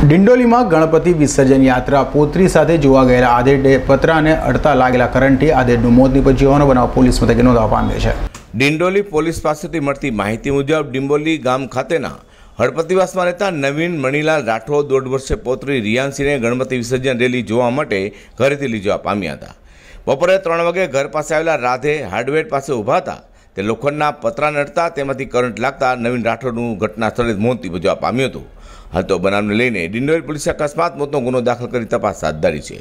ડિંડોલીમાં ગણપતિ વિસર્જન યાત્રા પોતરી સાથે જોવા ગયેલા આધેડે પતરાને અડતા લાગેલા કરંટથી આધેડનું મોત નીપજ્યું હોવાનો બનાવ પોલીસ મથકે નોંધવા પામ્યો છે ડિંડોલી પોલીસ પાસેથી મળતી માહિતી મુજબ ડિંડોલી ગામ ખાતેના હળપતિવાસમાં રહેતા નવીન મણીલાલ રાઠોડ દોઢ વર્ષે પોતરી રિયાનસિંહને ગણપતિ વિસર્જન રેલી જોવા માટે ઘરેથી લઈ પામ્યા હતા બપોરે ત્રણ વાગે ઘર પાસે આવેલા રાધે હાર્ડવેર પાસે ઊભા હતા તે લોખંડના પતરા નડતા તેમાંથી કરંટ લાગતા નવીન રાઠોડનું ઘટના સ્થળે મોત નિપજવા પામ્યું હતું હાલ તો બનાવને લઈને ડિંડોરી પોલીસે અકસ્માત મોતનો ગુનો દાખલ કરી તપાસ હાથ ધરી છે